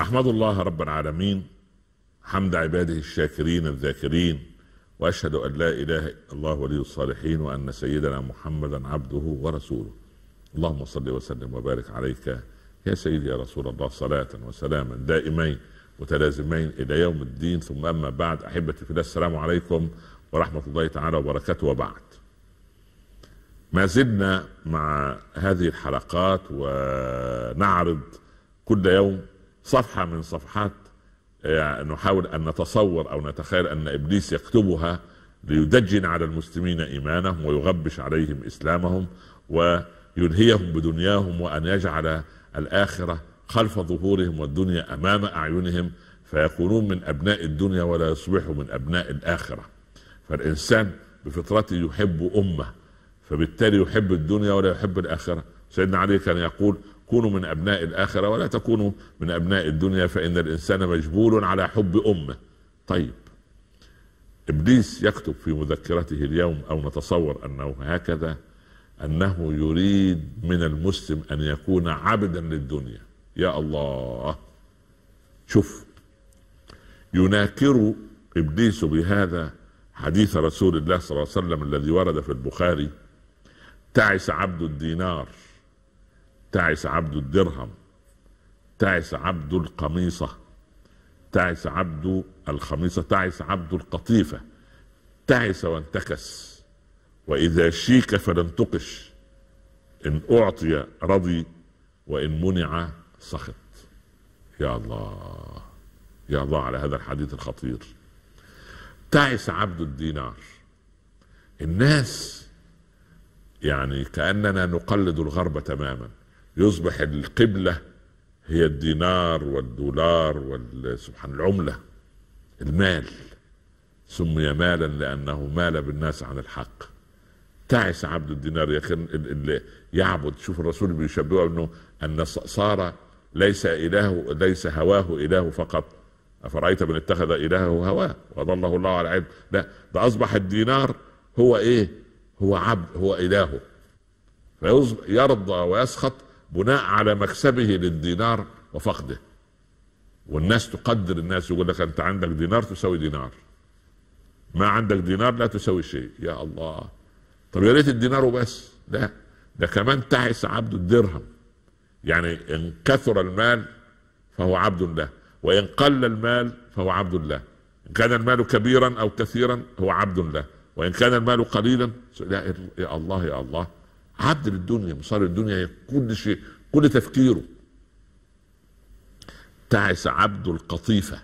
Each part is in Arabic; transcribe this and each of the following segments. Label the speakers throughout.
Speaker 1: احمد الله رب العالمين حمد عباده الشاكرين الذاكرين واشهد ان لا اله الا الله ولي الصالحين وان سيدنا محمدا عبده ورسوله اللهم صل وسلم وبارك عليك يا سيدي يا رسول الله صلاه وسلاما دائمين متلازمين الى يوم الدين ثم اما بعد احبتي في الله السلام عليكم ورحمه الله تعالى وبركاته وبعد ما زلنا مع هذه الحلقات ونعرض كل يوم صفحه من صفحات يعني نحاول ان نتصور او نتخيل ان ابليس يكتبها ليدجن على المسلمين ايمانهم ويغبش عليهم اسلامهم ويلهيهم بدنياهم وان يجعل الاخره خلف ظهورهم والدنيا امام اعينهم فيكونون من ابناء الدنيا ولا يصبحوا من ابناء الاخره فالانسان بفطرته يحب امه فبالتالي يحب الدنيا ولا يحب الاخره سيدنا علي كان يقول كونوا من ابناء الاخره ولا تكونوا من ابناء الدنيا فان الانسان مجبول على حب امه طيب ابليس يكتب في مذكرته اليوم او نتصور انه هكذا انه يريد من المسلم ان يكون عبدا للدنيا يا الله شوف يناكر ابليس بهذا حديث رسول الله صلى الله عليه وسلم الذي ورد في البخاري تعس عبد الدينار تعس عبد الدرهم تعس عبد القميصة تعس عبد الخميصة تعس عبد القطيفة تعس وانتكس وإذا شيك فلا انتقش إن أعطي رضي وإن منع سخط يا الله يا الله على هذا الحديث الخطير تعس عبد الدينار الناس يعني كأننا نقلد الغرب تماما يصبح القبله هي الدينار والدولار وال... سبحان العمله المال سمي مالا لانه مال بالناس عن الحق تعس عبد الدينار يا اللي يعبد شوف الرسول بيشبهه انه ان صار ليس اله ليس هواه اله فقط افرايت من اتخذ الهه هواه وضله الله على علم لا ده اصبح الدينار هو ايه هو عبد هو الهه فيرضى ويسخط بناء على مكسبه للدينار وفقده والناس تقدر الناس يقول لك انت عندك دينار تساوي دينار ما عندك دينار لا تساوي شيء يا الله طب يا ريت الدينار وبس لا ده كمان تعس عبد الدرهم يعني ان كثر المال فهو عبد له وان قل المال فهو عبد له ان كان المال كبيرا او كثيرا هو عبد له وان كان المال قليلا لا يا الله يا الله عبد للدنيا مصار الدنيا هي كل شيء كل تفكيره تعس عبد القطيفة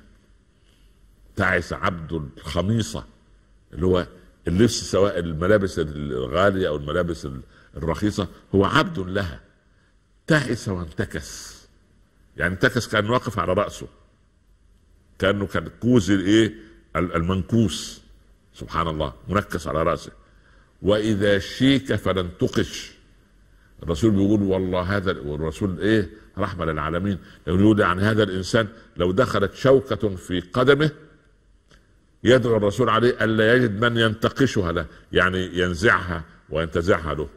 Speaker 1: تعس عبد الخميصة اللي هو اللبس سواء الملابس الغالية أو الملابس الرخيصة هو عبد لها تعس وانتكس يعني انتكس كان واقف على رأسه كأنه كان كوز الإيه المنكوس سبحان الله منكس على رأسه واذا شيك فلن تقش الرسول بيقول والله هذا والرسول ايه رحمه للعالمين يقول عن هذا الانسان لو دخلت شوكه في قدمه يدعو الرسول عليه الا يجد من ينتقشها له يعني ينزعها وينتزعها له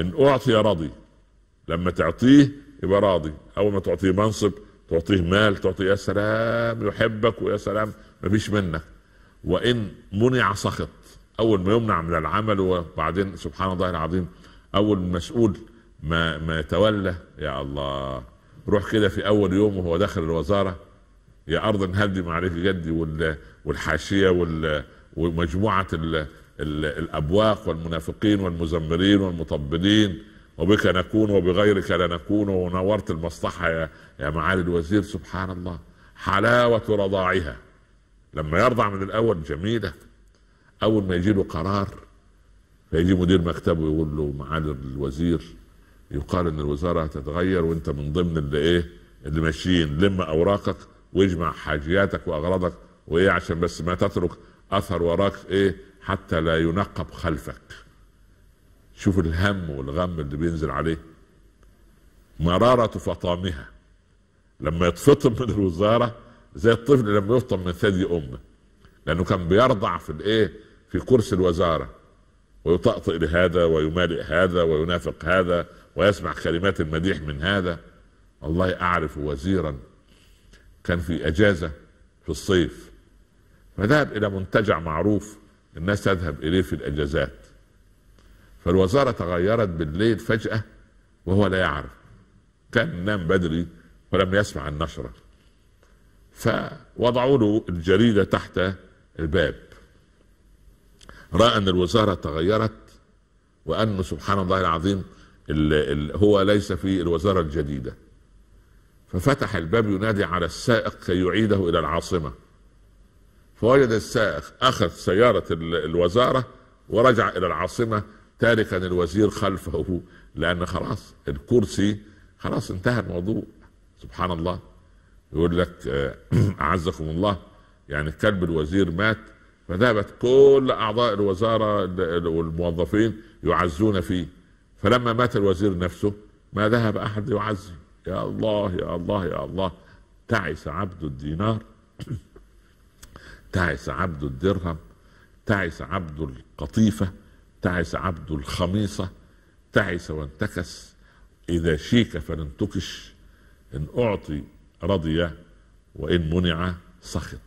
Speaker 1: ان اعطي رضي لما تعطيه يبقى راضي اول ما تعطيه منصب تعطيه مال تعطيه يا سلام يحبك ويا سلام مفيش منك وان منع سخط اول ما يمنع من العمل وبعدين سبحان الله العظيم اول مسؤول ما ما يتولى يا الله روح كده في اول يوم وهو داخل الوزاره يا ارض هدي معرفه جدي والحاشيه ومجموعه الابواق والمنافقين والمزمرين والمطبلين وبك نكون وبغيرك لا نكون ونورت المصلحه يا يا معالي الوزير سبحان الله حلاوه رضاعها لما يرضع من الاول جميله اول ما يجي له قرار فيجي مدير مكتبه يقول له معالي الوزير يقال ان الوزاره هتتغير وانت من ضمن اللي ايه اللي ماشيين لم اوراقك واجمع حاجياتك واغراضك وايه عشان بس ما تترك اثر وراك ايه حتى لا ينقب خلفك شوف الهم والغم اللي بينزل عليه مرارة فطامها لما يتفطم من الوزارة زي الطفل لما يفطم من ثدي أمه لأنه كان بيرضع في الإيه في كرسي الوزاره ويطأطئ لهذا ويمالئ هذا وينافق هذا ويسمع كلمات المديح من هذا والله اعرف وزيرا كان في اجازه في الصيف فذهب الى منتجع معروف الناس تذهب اليه في الاجازات فالوزاره تغيرت بالليل فجاه وهو لا يعرف كان نام بدري ولم يسمع النشره فوضعوا له الجريده تحت الباب راى ان الوزاره تغيرت وانه سبحان الله العظيم الـ الـ هو ليس في الوزاره الجديده ففتح الباب ينادي على السائق كي يعيده الى العاصمه فوجد السائق اخذ سياره الوزاره ورجع الى العاصمه تاركا الوزير خلفه لان خلاص الكرسي خلاص انتهى الموضوع سبحان الله يقول لك آه، اعزكم الله يعني كلب الوزير مات فذهبت كل اعضاء الوزاره والموظفين يعزون فيه فلما مات الوزير نفسه ما ذهب احد يعزي يا الله يا الله يا الله تعس عبد الدينار تعس عبد الدرهم تعس عبد القطيفه تعس عبد الخميصه تعس وانتكس اذا شيك فلانتكش ان اعطي رضي وان منع سخط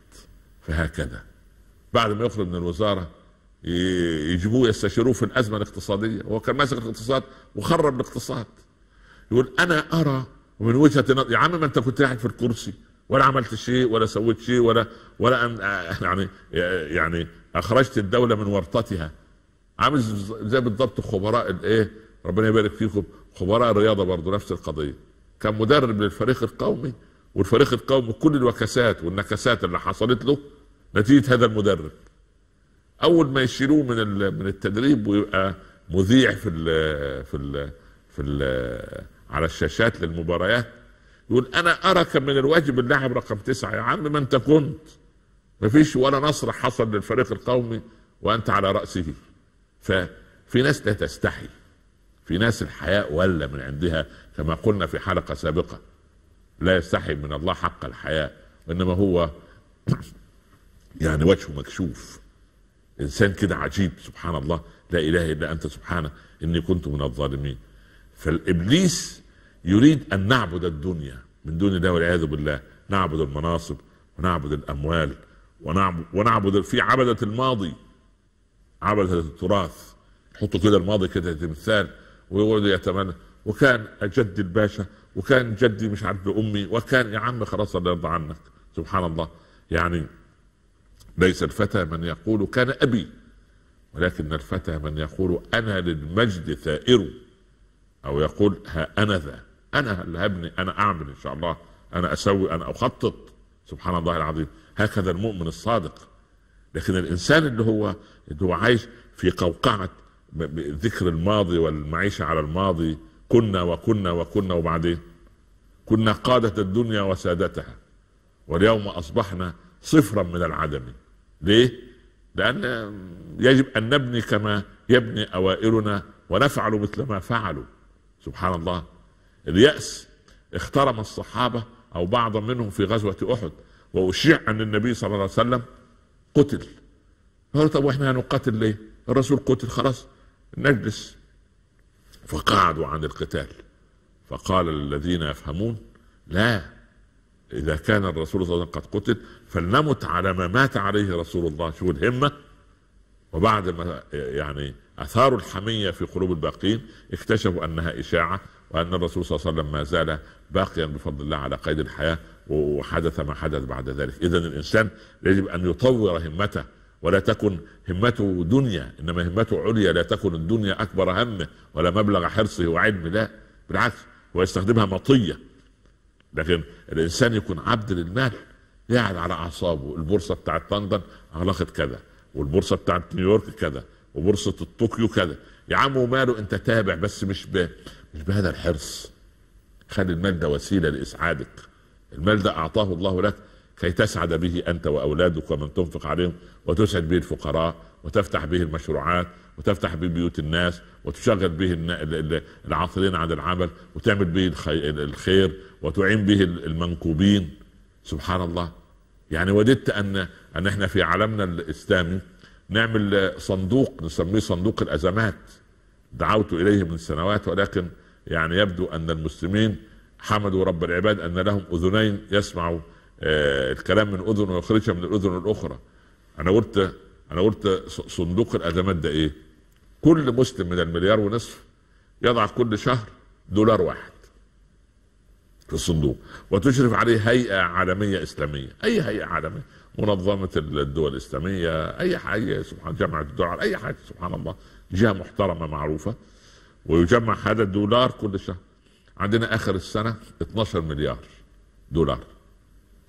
Speaker 1: فهكذا بعد ما يخرج من الوزاره يجيبوه يستشيروه في الازمه الاقتصاديه هو كان ماسك الاقتصاد وخرب الاقتصاد يقول انا ارى ومن وجهه نظري يا عم ما انت كنت قاعد في الكرسي ولا عملت شيء ولا سويت شيء ولا ولا أن يعني يعني اخرجت الدوله من ورطتها عامل زي بالضبط خبراء الايه ربنا يبارك فيكم خبراء الرياضه برضه نفس القضيه كان مدرب للفريق القومي والفريق القومي كل الوكسات والنكسات اللي حصلت له نتيجه هذا المدرب اول ما يشيلوه من من التدريب ويبقى مذيع في ال في ال في ال على الشاشات للمباريات يقول انا اراك من الواجب اللاعب رقم تسعه يا عم ما انت كنت ما فيش ولا نصر حصل للفريق القومي وانت على راسه ففي ناس لا تستحي في ناس الحياء ولا من عندها كما قلنا في حلقه سابقه لا يستحي من الله حق الحياء وانما هو يعني وجهه مكشوف انسان كده عجيب سبحان الله لا اله الا انت سبحانه اني كنت من الظالمين فالابليس يريد ان نعبد الدنيا من دون الله والعياذ بالله نعبد المناصب ونعبد الاموال ونعبد, ونعبد في عبدة الماضي عبدة التراث يحطوا كده الماضي كده تمثال ويقعدوا يتمنى وكان جدي الباشا وكان جدي مش عارف امي وكان يا عم خلاص الله يرضى عنك سبحان الله يعني ليس الفتى من يقول كان أبي ولكن الفتى من يقول أنا للمجد ثائر أو يقول ها أنا ذا أنا اللي هبني أنا أعمل إن شاء الله أنا أسوي أنا أخطط سبحان الله العظيم هكذا المؤمن الصادق لكن الإنسان اللي هو اللي هو عايش في قوقعة ذكر الماضي والمعيشة على الماضي كنا وكنا وكنا وبعدين كنا قادة الدنيا وسادتها واليوم أصبحنا صفرا من العدم ليه؟ لأن يجب أن نبني كما يبني أوائلنا ونفعل مثل ما فعلوا سبحان الله اليأس اخترم الصحابة أو بعضا منهم في غزوة أحد وأشيع أن النبي صلى الله عليه وسلم قتل قالوا طب واحنا هنقاتل ليه؟ الرسول قتل خلاص نجلس فقعدوا عن القتال فقال الذين يفهمون لا إذا كان الرسول صلى الله عليه وسلم قد قتل فلنمت على ما مات عليه رسول الله شو الهمة وبعد ما يعني أثاروا الحمية في قلوب الباقين اكتشفوا أنها إشاعة وأن الرسول صلى الله عليه وسلم ما زال باقيا بفضل الله على قيد الحياة وحدث ما حدث بعد ذلك إذا الإنسان يجب أن يطور همته ولا تكن همته دنيا إنما همته عليا لا تكن الدنيا أكبر همه ولا مبلغ حرصه وعلمه لا بالعكس ويستخدمها مطية لكن الانسان يكون عبد للمال قاعد على اعصابه البورصه بتاعت لندن علاقه كذا والبورصه بتاعت نيويورك كذا وبورصه طوكيو كذا يا عم وماله انت تابع بس مش ب... مش بهذا الحرص خلي المال ده وسيله لاسعادك المال ده اعطاه الله لك كي تسعد به انت واولادك ومن تنفق عليهم وتسعد به الفقراء وتفتح به المشروعات وتفتح به بيوت الناس وتشغل به العاطلين عن العمل وتعمل به الخير وتعين به المنكوبين سبحان الله يعني وددت ان ان احنا في عالمنا الاسلامي نعمل صندوق نسميه صندوق الازمات دعوت اليه من سنوات ولكن يعني يبدو ان المسلمين حمدوا رب العباد ان لهم اذنين يسمعوا آه، الكلام من اذن ويخرجها من الاذن الاخرى انا قلت انا قلت صندوق الازمات ده ايه كل مسلم من المليار ونصف يضع كل شهر دولار واحد في الصندوق وتشرف عليه هيئه عالميه اسلاميه اي هيئه عالميه منظمه الدول الاسلاميه اي حاجه سبحان جامعه الدول اي حاجه سبحان الله جهه محترمه معروفه ويجمع هذا الدولار كل شهر عندنا اخر السنه 12 مليار دولار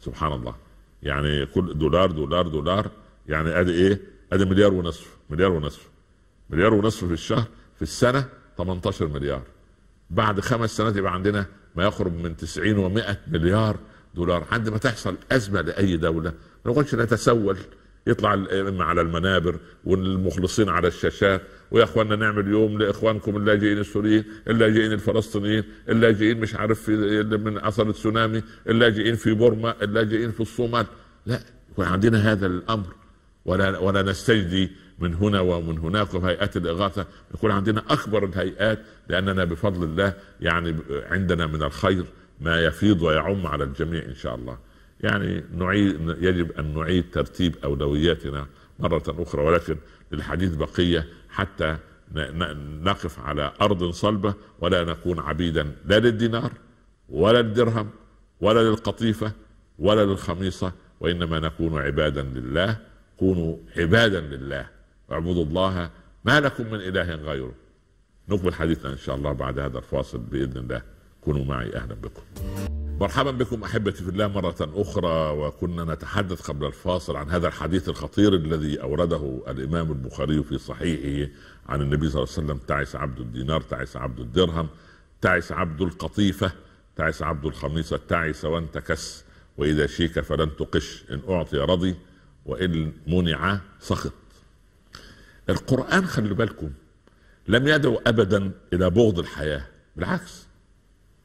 Speaker 1: سبحان الله يعني كل دولار دولار دولار يعني ادي ايه؟ ادي مليار ونصف مليار ونصف مليار ونصف في الشهر في السنه 18 مليار بعد خمس سنوات يبقى عندنا ما يقرب من 90 و100 مليار دولار عند ما تحصل ازمه لاي دوله ما نقولش نتسول يطلع الائمه على المنابر والمخلصين على الشاشات ويا اخواننا نعمل يوم لاخوانكم اللاجئين السوريين، اللاجئين الفلسطينيين، اللاجئين مش عارف في من اثر التسونامي، اللاجئين في بورما، اللاجئين في الصومال، لا يكون عندنا هذا الامر ولا ولا نستجدي من هنا ومن هناك وفي هيئات الاغاثه يكون عندنا اكبر الهيئات لاننا بفضل الله يعني عندنا من الخير ما يفيض ويعم على الجميع ان شاء الله. يعني نعيد يجب ان نعيد ترتيب اولوياتنا مره اخرى ولكن للحديث بقيه حتى نقف على ارض صلبه ولا نكون عبيدا لا للدينار ولا للدرهم ولا للقطيفه ولا للخميصه وانما نكون عبادا لله كونوا عبادا لله اعبدوا الله ما لكم من اله غيره نكمل حديثنا ان شاء الله بعد هذا الفاصل باذن الله كونوا معي اهلا بكم مرحبا بكم احبتي في الله مره اخرى وكنا نتحدث قبل الفاصل عن هذا الحديث الخطير الذي اورده الامام البخاري في صحيحه عن النبي صلى الله عليه وسلم تعس عبد الدينار تعس عبد الدرهم تعس عبد القطيفه تعس عبد الخميصه تعس وانت كس واذا شيك فلن تقش ان اعطي رضي وان منع سخط القرآن خلوا بالكم لم يدعو أبدا إلى بغض الحياة بالعكس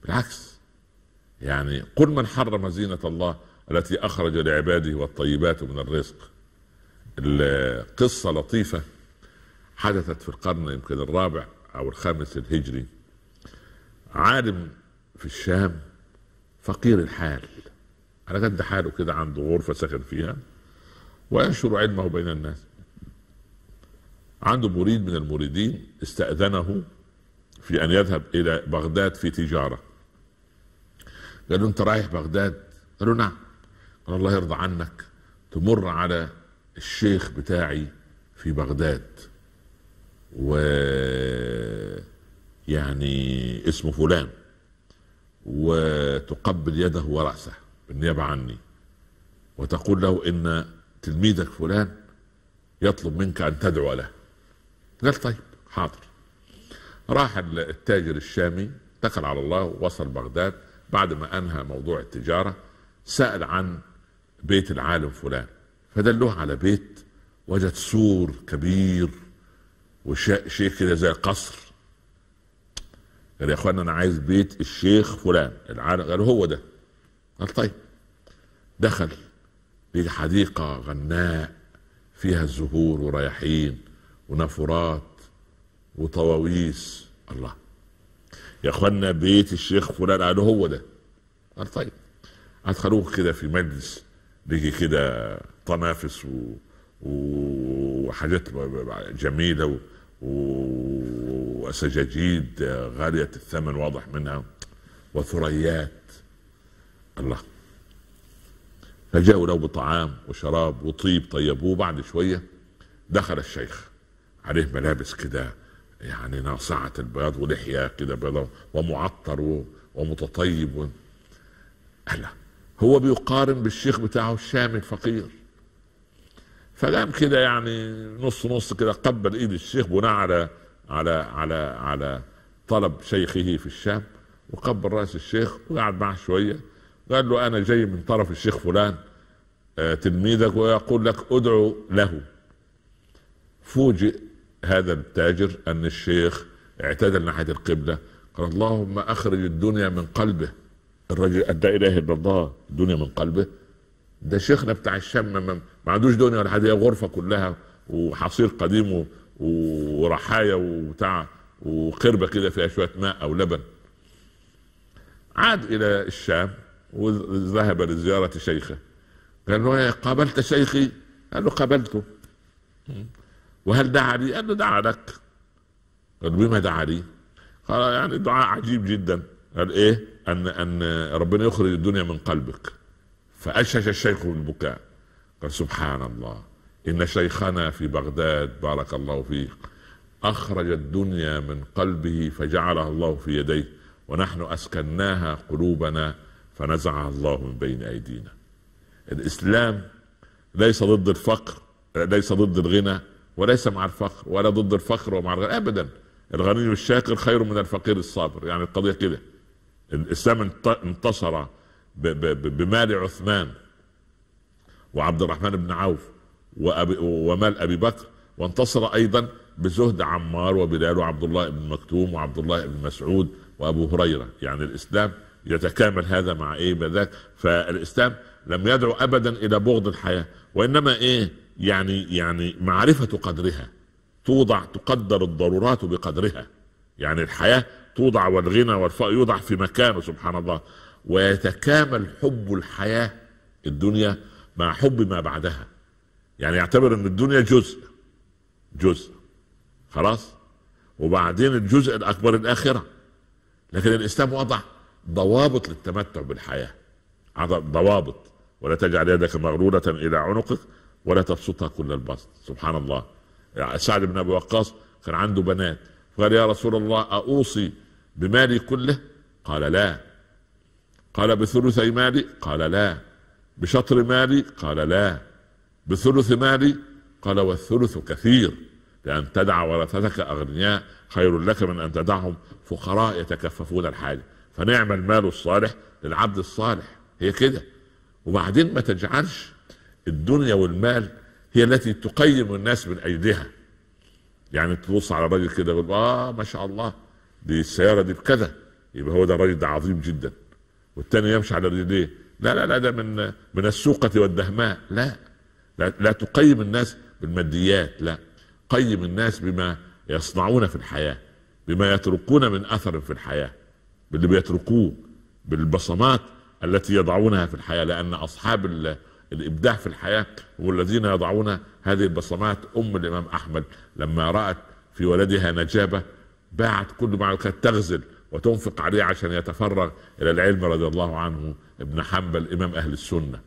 Speaker 1: بالعكس يعني قل من حرم زينة الله التي أخرج لعباده والطيبات من الرزق القصة لطيفة حدثت في القرن يمكن الرابع أو الخامس الهجري عالم في الشام فقير الحال على قد حاله كده عنده غرفة سكن فيها وينشر علمه بين الناس عنده مريد من المريدين استأذنه في أن يذهب إلى بغداد في تجارة قال له أنت رايح بغداد؟ قال له نعم قال الله يرضى عنك تمر على الشيخ بتاعي في بغداد و يعني اسمه فلان وتقبل يده ورأسه بالنيابة عني وتقول له إن تلميذك فلان يطلب منك أن تدعو له قال طيب حاضر راح التاجر الشامي دخل على الله وصل بغداد بعد ما انهى موضوع التجاره سال عن بيت العالم فلان فدلوه على بيت وجد سور كبير وشيء كده زي قصر قال يا اخوانا انا عايز بيت الشيخ فلان العالم قال هو ده قال طيب دخل لحديقة غناء فيها الزهور ورياحين ونافورات وطواويس الله يا اخوانا بيت الشيخ فلان قالوا هو ده قال طيب ادخلوه كده في مجلس بيجي كده طنافس و... وحاجات جميله و... وسجاجيد غاليه الثمن واضح منها وثريات الله فجاءوا له بطعام وشراب وطيب طيبوه بعد شويه دخل الشيخ عليه ملابس كده يعني ناصعة البياض ولحية كده بيضاء ومعطر ومتطيب و... ألا هو بيقارن بالشيخ بتاعه الشامي الفقير فقام كده يعني نص نص كده قبل ايد الشيخ بناء على على على على طلب شيخه في الشام وقبل راس الشيخ وقعد معه شويه قال له انا جاي من طرف الشيخ فلان آه، تلميذك ويقول لك ادعو له فوجئ هذا التاجر ان الشيخ اعتدل ناحيه القبله قال اللهم اخرج الدنيا من قلبه الرجل لا اله الا الله الدنيا من قلبه ده شيخنا بتاع الشام ما, ما عندوش دنيا ولا حاجه هي غرفه كلها وحصير قديم ورحايا وبتاع وقربه كده فيها شويه ماء او لبن عاد الى الشام وذهب لزياره شيخه قال له إيه، قابلت شيخي قال له قابلته وهل دعا لي؟ قال له دعا لك قال بما دعا لي؟ قال يعني دعاء عجيب جدا قال ايه؟ ان ان ربنا يخرج الدنيا من قلبك فاشهش الشيخ بالبكاء قال سبحان الله ان شيخنا في بغداد بارك الله فيه اخرج الدنيا من قلبه فجعلها الله في يديه ونحن اسكناها قلوبنا فنزعها الله من بين ايدينا الاسلام ليس ضد الفقر ليس ضد الغنى وليس مع الفقر ولا ضد الفقر ومع الغني ابدا الغني الشاكر خير من الفقير الصابر يعني القضيه كده الاسلام انتصر بمال عثمان وعبد الرحمن بن عوف وأبي ومال ابي بكر وانتصر ايضا بزهد عمار وبلال وعبد الله بن مكتوم وعبد الله بن مسعود وابو هريره يعني الاسلام يتكامل هذا مع ايه بذاك فالاسلام لم يدعو ابدا الى بغض الحياه وانما ايه يعني يعني معرفة قدرها توضع تقدر الضرورات بقدرها يعني الحياة توضع والغنى والفقر يوضع في مكانه سبحان الله ويتكامل حب الحياة الدنيا مع حب ما بعدها يعني يعتبر ان الدنيا جزء جزء خلاص وبعدين الجزء الاكبر الاخره لكن الاسلام وضع ضوابط للتمتع بالحياه ضوابط ولا تجعل يدك مغلوله الى عنقك ولا تبسطها كل البسط سبحان الله سعد بن ابي وقاص كان عنده بنات قال يا رسول الله أوصي بمالي كله قال لا قال بثلثي مالي قال لا بشطر مالي قال لا بثلث مالي قال والثلث كثير لأن تدع ورثتك أغنياء خير لك من أن تدعهم فقراء يتكففون الحاجة فنعم المال الصالح للعبد الصالح هي كده وبعدين ما تجعلش الدنيا والمال هي التي تقيم الناس من ايديها يعني تبص على راجل كده يقول اه ما شاء الله دي السياره دي بكذا يبقى هو ده الراجل ده عظيم جدا والتاني يمشي على رجليه لا لا لا ده من من السوقة والدهماء لا لا, لا تقيم الناس بالماديات لا قيم الناس بما يصنعون في الحياة بما يتركون من أثر في الحياة باللي بيتركوه بالبصمات التي يضعونها في الحياة لأن أصحاب الابداع في الحياه والذين يضعون هذه البصمات ام الامام احمد لما رات في ولدها نجابه باعت كل ما كانت تغزل وتنفق عليه عشان يتفرغ الى العلم رضي الله عنه ابن حنبل امام اهل السنه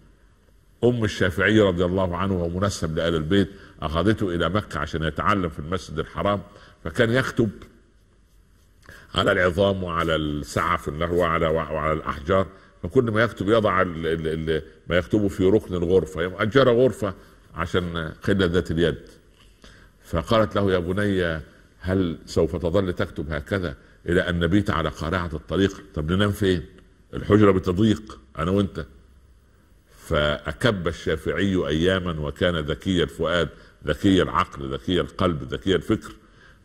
Speaker 1: ام الشافعي رضي الله عنه ومنسب لال البيت اخذته الى مكه عشان يتعلم في المسجد الحرام فكان يكتب على العظام وعلى السعف النهر وعلى وعلى الاحجار فكل ما يكتب يضع ال ال الـ ما يكتبه في ركن الغرفه اجر غرفه عشان خله ذات اليد فقالت له يا بني هل سوف تظل تكتب هكذا الى ان نبيت على قارعه الطريق طب ننام فين الحجره بتضيق انا وانت فأكب الشافعي أياما وكان ذكي الفؤاد ذكي العقل ذكي القلب ذكي الفكر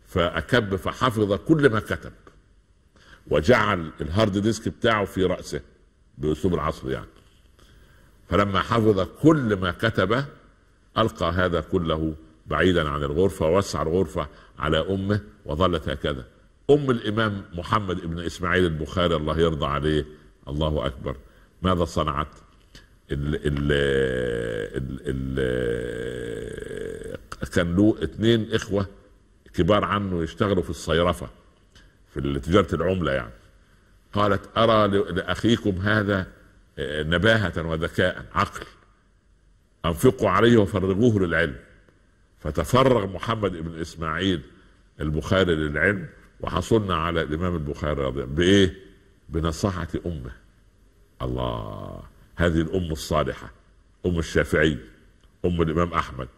Speaker 1: فأكب فحفظ كل ما كتب وجعل الهارد ديسك بتاعه في رأسه باسلوب العصر يعني فلما حفظ كل ما كتبه القى هذا كله بعيدا عن الغرفه ووسع الغرفه على امه وظلت هكذا ام الامام محمد ابن اسماعيل البخاري الله يرضى عليه الله اكبر ماذا صنعت ال ال ال كان له اثنين اخوه كبار عنه يشتغلوا في الصيرفه في تجاره العمله يعني قالت أرى لأخيكم هذا آه، نباهة وذكاء عقل أنفقوا عليه وفرغوه للعلم فتفرغ محمد بن إسماعيل البخاري للعلم وحصلنا على الإمام البخاري رضي الله بإيه؟ بنصحة أمه الله هذه الأم الصالحة أم الشافعي أم الإمام أحمد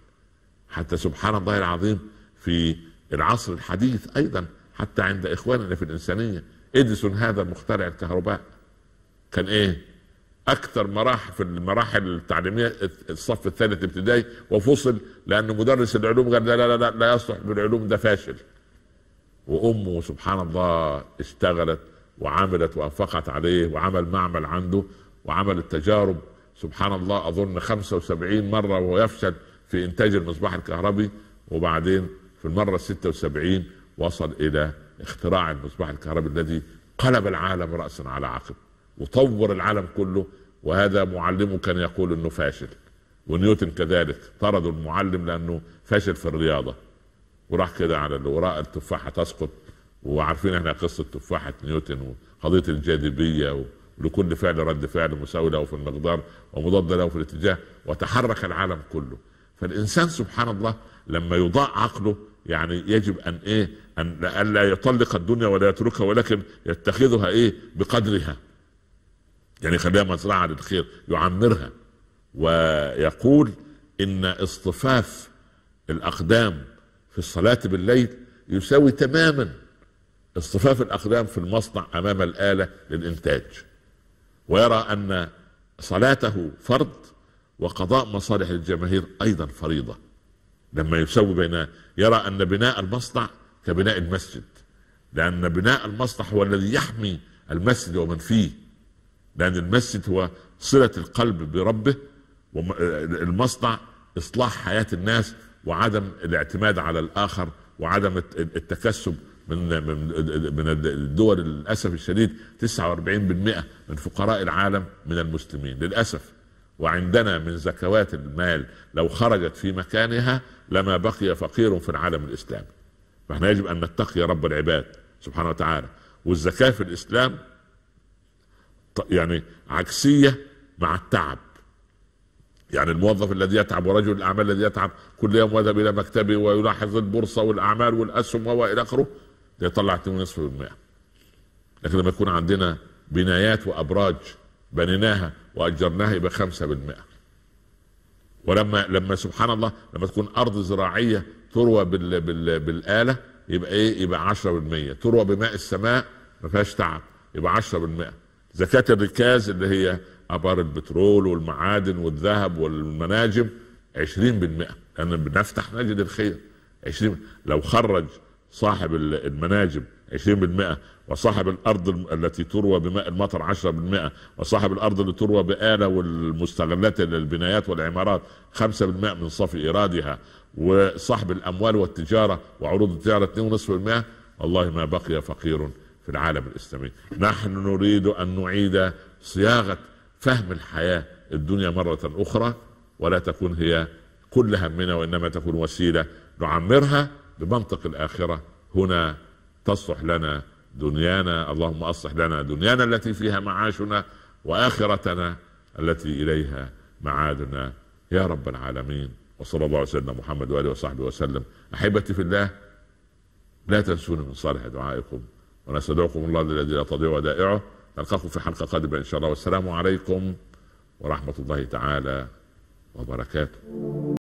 Speaker 1: حتى سبحان الله العظيم في العصر الحديث أيضا حتى عند إخواننا في الإنسانية اديسون هذا مخترع الكهرباء كان ايه اكثر مراحل في المراحل التعليميه الصف الثالث ابتدائي وفصل لان مدرس العلوم قال لا لا لا لا يصلح بالعلوم ده فاشل وامه سبحان الله اشتغلت وعملت وانفقت عليه وعمل معمل عنده وعمل التجارب سبحان الله اظن 75 مره وهو يفشل في انتاج المصباح الكهربي وبعدين في المره 76 وصل الى اختراع المصباح الكهربي الذي قلب العالم راسا على عقب وطور العالم كله وهذا معلمه كان يقول انه فاشل ونيوتن كذلك طرد المعلم لانه فاشل في الرياضه وراح كده على اللي وراء التفاحه تسقط وعارفين احنا قصه تفاحه نيوتن وقضيه الجاذبيه ولكل فعل رد فعل مساوي له في المقدار ومضاد له في الاتجاه وتحرك العالم كله فالانسان سبحان الله لما يضاء عقله يعني يجب ان ايه ان الا يطلق الدنيا ولا يتركها ولكن يتخذها ايه بقدرها يعني خليها مزرعه للخير يعمرها ويقول ان اصطفاف الاقدام في الصلاه بالليل يساوي تماما اصطفاف الاقدام في المصنع امام الاله للانتاج ويرى ان صلاته فرض وقضاء مصالح الجماهير ايضا فريضه لما يساوي بين يرى ان بناء المصنع كبناء المسجد لان بناء المصنع هو الذي يحمي المسجد ومن فيه لان المسجد هو صله القلب بربه والمصنع اصلاح حياه الناس وعدم الاعتماد على الاخر وعدم التكسب من من الدول للاسف الشديد 49% من فقراء العالم من المسلمين للاسف وعندنا من زكوات المال لو خرجت في مكانها لما بقي فقير في العالم الاسلامي فاحنا يجب ان نتقي رب العباد سبحانه وتعالى والزكاه في الاسلام يعني عكسيه مع التعب يعني الموظف الذي يتعب ورجل الاعمال الذي يتعب كل يوم يذهب الى مكتبه ويلاحظ البورصه والاعمال والاسهم والى اخره يطلع 2.5% لكن لما يكون عندنا بنايات وابراج بنيناها واجرناها يبقى 5% ولما لما سبحان الله لما تكون ارض زراعيه تروى بال بال بالاله يبقى ايه؟ يبقى 10% تروى بماء السماء ما فيهاش تعب يبقى 10% زكاه الركاز اللي هي ابار البترول والمعادن والذهب والمناجم 20% لان بنفتح نجد الخير 20 لو خرج صاحب المناجم 20% وصاحب الارض التي تروى بماء المطر 10% وصاحب الارض اللي تروى بآلة والمستغلات للبنايات والعمارات 5% من صافي ايرادها وصاحب الاموال والتجاره وعروض التجاره 2.5% والله ما بقي فقير في العالم الاسلامي نحن نريد ان نعيد صياغه فهم الحياه الدنيا مره اخرى ولا تكون هي كل همنا وانما تكون وسيله نعمرها بمنطق الاخره هنا تصلح لنا دنيانا اللهم اصلح لنا دنيانا التي فيها معاشنا واخرتنا التي اليها معادنا يا رب العالمين وصلى الله على سيدنا محمد واله وصحبه وسلم احبتي في الله لا تنسوني من صالح دعائكم ونستدعكم الله الذي لا تضيع ودائعه نلقاكم في حلقه قادمه ان شاء الله والسلام عليكم ورحمه الله تعالى وبركاته